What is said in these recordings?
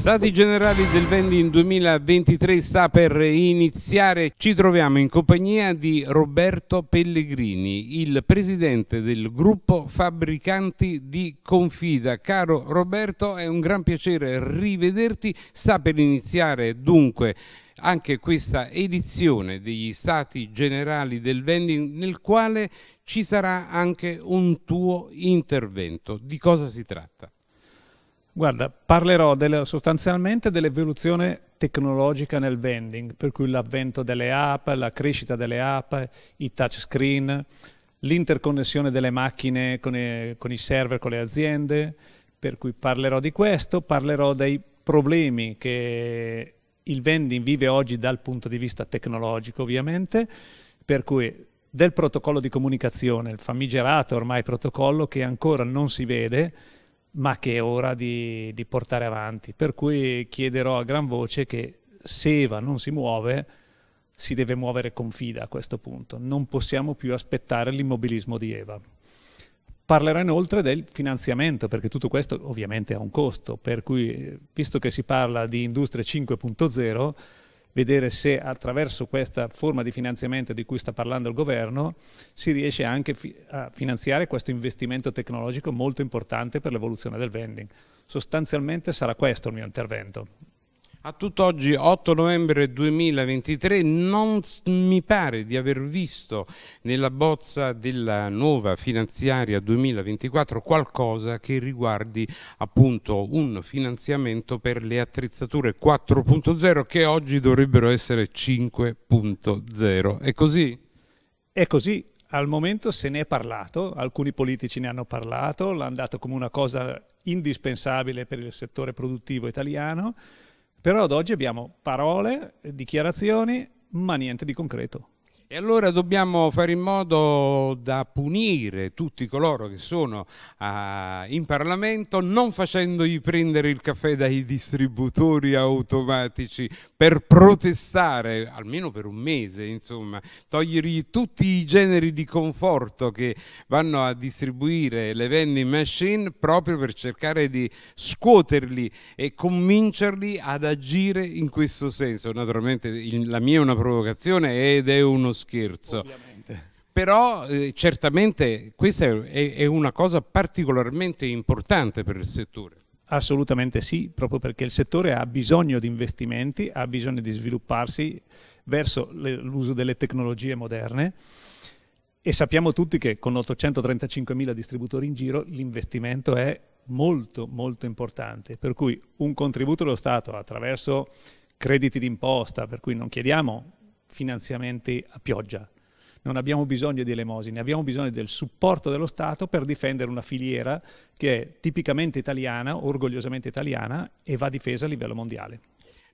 Stati Generali del Vending 2023 sta per iniziare. Ci troviamo in compagnia di Roberto Pellegrini, il presidente del gruppo Fabbricanti di Confida. Caro Roberto, è un gran piacere rivederti. Sta per iniziare dunque anche questa edizione degli Stati Generali del Vending nel quale ci sarà anche un tuo intervento. Di cosa si tratta? Guarda, parlerò delle, sostanzialmente dell'evoluzione tecnologica nel vending, per cui l'avvento delle app, la crescita delle app, i touchscreen, l'interconnessione delle macchine con i, con i server, con le aziende, per cui parlerò di questo, parlerò dei problemi che il vending vive oggi dal punto di vista tecnologico ovviamente, per cui del protocollo di comunicazione, il famigerato ormai protocollo che ancora non si vede, ma che è ora di, di portare avanti. Per cui chiederò a gran voce che se Eva non si muove, si deve muovere con fida a questo punto. Non possiamo più aspettare l'immobilismo di Eva. Parlerò inoltre del finanziamento, perché tutto questo ovviamente ha un costo, per cui visto che si parla di Industria 5.0, vedere se attraverso questa forma di finanziamento di cui sta parlando il governo si riesce anche fi a finanziare questo investimento tecnologico molto importante per l'evoluzione del vending. Sostanzialmente sarà questo il mio intervento. A tutt'oggi 8 novembre 2023 non mi pare di aver visto nella bozza della nuova finanziaria 2024 qualcosa che riguardi appunto un finanziamento per le attrezzature 4.0 che oggi dovrebbero essere 5.0. È così? È così, al momento se ne è parlato, alcuni politici ne hanno parlato, l'hanno dato come una cosa indispensabile per il settore produttivo italiano. Però ad oggi abbiamo parole, dichiarazioni, ma niente di concreto. E allora dobbiamo fare in modo da punire tutti coloro che sono uh, in Parlamento non facendogli prendere il caffè dai distributori automatici per protestare, almeno per un mese, insomma, togliergli tutti i generi di conforto che vanno a distribuire le vending machine proprio per cercare di scuoterli e convincerli ad agire in questo senso. Naturalmente il, la mia è una provocazione ed è uno scherzo. Ovviamente. Però eh, certamente questa è, è una cosa particolarmente importante per il settore. Assolutamente sì, proprio perché il settore ha bisogno di investimenti, ha bisogno di svilupparsi verso l'uso delle tecnologie moderne e sappiamo tutti che con 835.000 distributori in giro l'investimento è molto molto importante, per cui un contributo dello Stato attraverso crediti d'imposta, per cui non chiediamo finanziamenti a pioggia. Non abbiamo bisogno di elemosine, abbiamo bisogno del supporto dello Stato per difendere una filiera che è tipicamente italiana, orgogliosamente italiana e va difesa a livello mondiale.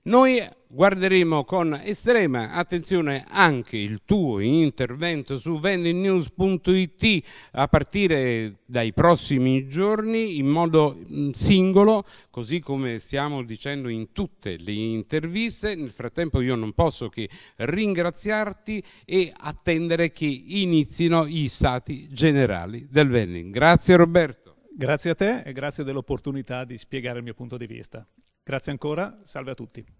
Noi guarderemo con estrema attenzione anche il tuo intervento su vendingnews.it a partire dai prossimi giorni in modo mm, singolo, così come stiamo dicendo in tutte le interviste. Nel frattempo io non posso che ringraziarti e attendere che inizino i stati generali del vending. Grazie Roberto. Grazie a te e grazie dell'opportunità di spiegare il mio punto di vista. Grazie ancora, salve a tutti.